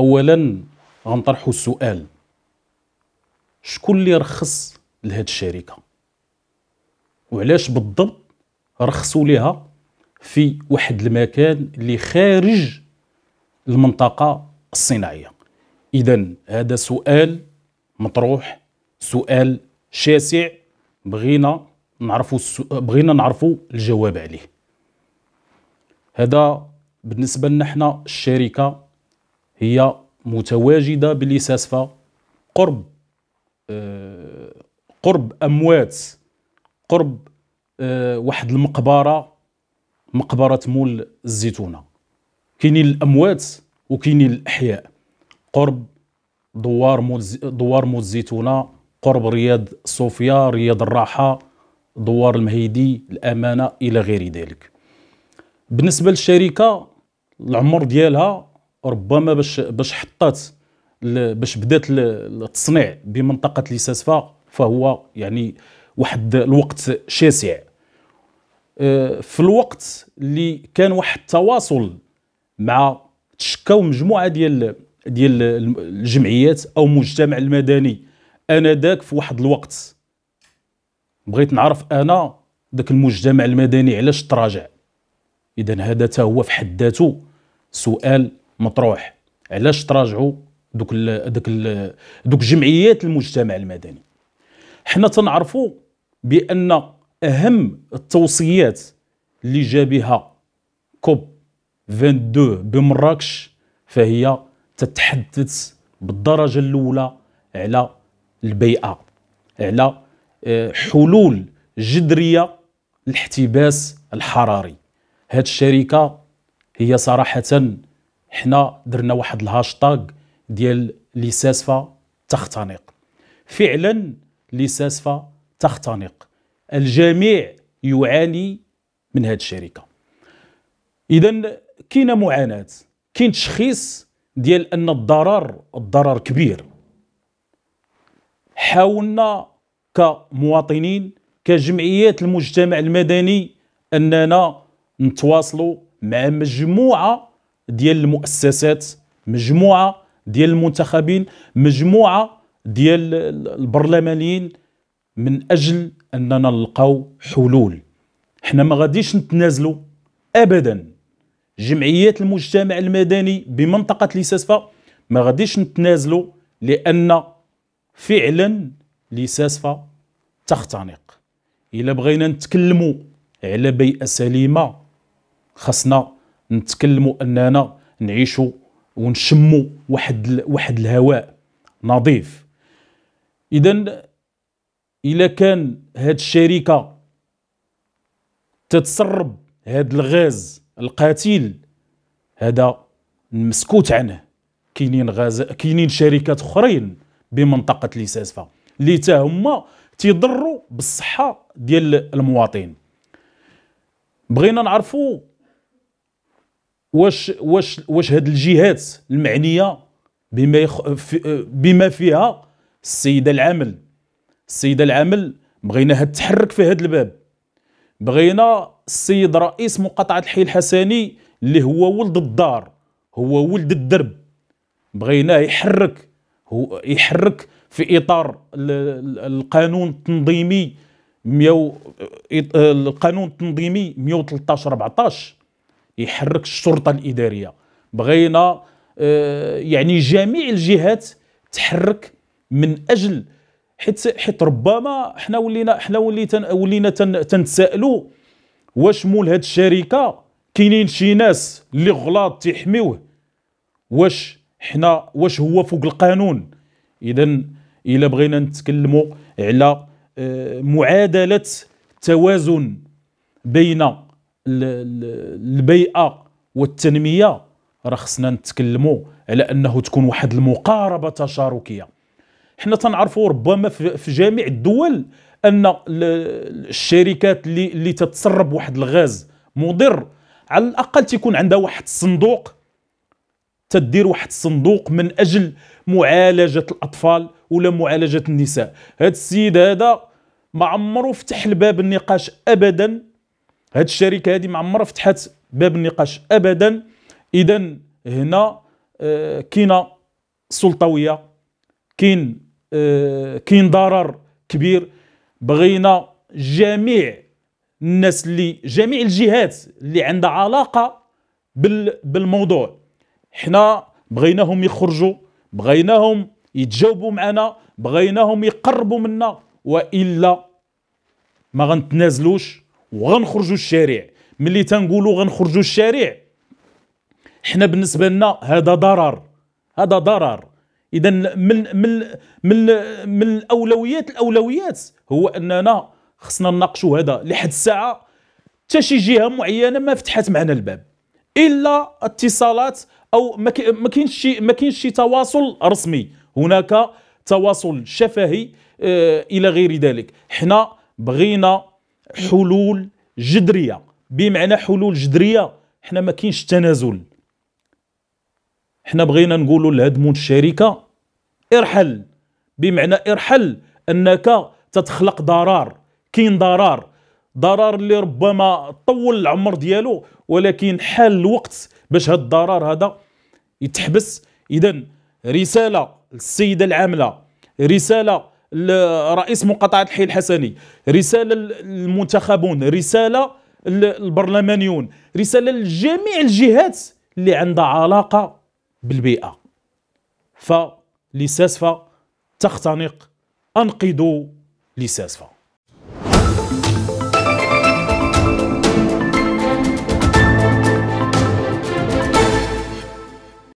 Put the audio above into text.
اولا غنطرحوا السؤال شكون اللي رخص لهاد الشركه وعلاش بالضبط رخصوا لها في واحد المكان اللي خارج المنطقه الصناعيه اذا هذا سؤال مطروح سؤال شاسع بغينا نعرفوا السو... بغينا نعرفوا الجواب عليه هذا بالنسبه لنا حنا الشركه هي متواجدة باللساسفة قرب آه، قرب أموات قرب آه، واحد المقبرة مقبرة مول الزيتونة كاينين الأموات وكاينين الأحياء قرب دوار مول دوار مول الزيتونة قرب رياض صوفيا رياض الراحة دوار المهيدي الأمانة إلى غير ذلك بالنسبة للشركة العمر ديالها ربما باش باش حطات باش بدات التصنيع بمنطقه ليساسفا فهو يعني واحد الوقت شاسع أه، في الوقت اللي كان واحد التواصل مع تشكاو مجموعه ديال ديال الجمعيات او المجتمع المدني انا ذاك في واحد الوقت بغيت نعرف انا ذاك المجتمع المدني علاش تراجع اذا هذا هو في حد ذاته سؤال مطروح علاش تراجعوا دوك ال دوك ال دوك جمعيات المجتمع المدني حنا تنعرفوا بان اهم التوصيات اللي جا بها كوب 22 بمراكش فهي تتحدث بالدرجه الاولى على البيئه على آه، حلول جذريه الاحتباس الحراري هاد الشركه هي صراحه حنا درنا واحد الهاشتاغ ديال لساسفة تختنق فعلا لساسفة تختنق الجميع يعاني من هذه الشركة إذا كاين معاناة كاين تشخيص ديال أن الضرر الضرر كبير حاولنا كمواطنين كجمعيات المجتمع المدني أننا نتواصلوا مع مجموعة ديال المؤسسات مجموعه ديال المنتخبين مجموعه ديال البرلمانيين من اجل اننا نلقاو حلول حنا ما غاديش نتنازلوا ابدا جمعيات المجتمع المدني بمنطقه ليساسفا ما غاديش نتنازلوا لان فعلا ليساسفا تختنق الا بغينا نتكلموا على بيئه سليمه خصنا نتكلموا اننا نعيشوا ونشموا واحد واحد الهواء نظيف اذا الا كان هاد الشركه تتسرب هاد الغاز القاتل هذا مسكوت عنه كاينين غاز كاينين شركات اخرين بمنطقه ليساسفه اللي تا هما تيضروا بالصحه ديال المواطن بغينا نعرفوا واش واش واش هاد الجهات المعنيه بما يخ... في... آه، بما فيها السيده العامل السيده العامل بغيناها تحرك في هذا الباب بغينا السيد رئيس مقاطعه الحي الحسني اللي هو ولد الدار هو ولد الدرب بغيناه يحرك هو يحرك في اطار القانون التنظيمي ميو... آه، آه، القانون التنظيمي 113 14 يحرك الشرطه الاداريه بغينا آه، يعني جميع الجهات تحرك من اجل حيت حيت ربما حنا ولينا حنا ولينا ولينا تنتسائلوا واش مول هاد الشركه كاينين شي ناس اللي غلاط تيحميوه واش حنا واش هو فوق القانون اذا الا بغينا نتكلموا على آه، معادله توازن بين البيئه والتنميه راه خصنا نتكلموا على انه تكون واحد المقاربه تشاركيه حنا تنعرفوا ربما في جميع الدول ان الشركات اللي اللي تتسرب واحد الغاز مضر على الاقل تيكون عندها واحد الصندوق تدير واحد الصندوق من اجل معالجه الاطفال ولا معالجه النساء هذا السيد هذا ما عمره فتح الباب النقاش ابدا هاد الشركه هذه ما عمرها فتحت باب النقاش ابدا اذا هنا آه، كاينه سلطويه كاين آه، كاين ضرر كبير بغينا جميع الناس اللي جميع الجهات اللي عندها علاقه بالموضوع حنا بغيناهم يخرجوا بغيناهم يتجاوبوا معنا بغيناهم يقربوا منا والا ما غنتنازلوش وغنخرجوا الشارع ملي تنقولوا غنخرجوا الشارع حنا بالنسبه لنا هذا ضرر هذا ضرر اذا من من من من الاولويات الاولويات هو اننا خصنا نناقشوا هذا لحد الساعه حتى شي جهه معينه ما فتحت معنا الباب الا اتصالات او ما كاينش شي ما كاينش شي تواصل رسمي هناك تواصل شفهي آه، الى غير ذلك حنا بغينا حلول جذريه بمعنى حلول جذريه حنا ما كاينش تنازل حنا بغينا نقولوا لهاد الشركه ارحل بمعنى ارحل انك تتخلق ضرار كاين ضرار ضرار اللي ربما طول العمر ديالو ولكن حال الوقت باش هاد الضرار هذا يتحبس اذا رساله للسيده العامله رساله رئيس مقاطعة الحي الحسني رسالة للمنتخبون رسالة البرلمانيون رسالة لجميع الجهات اللي عندها علاقة بالبيئة فلساسفة تختنق أنقذوا لساسفة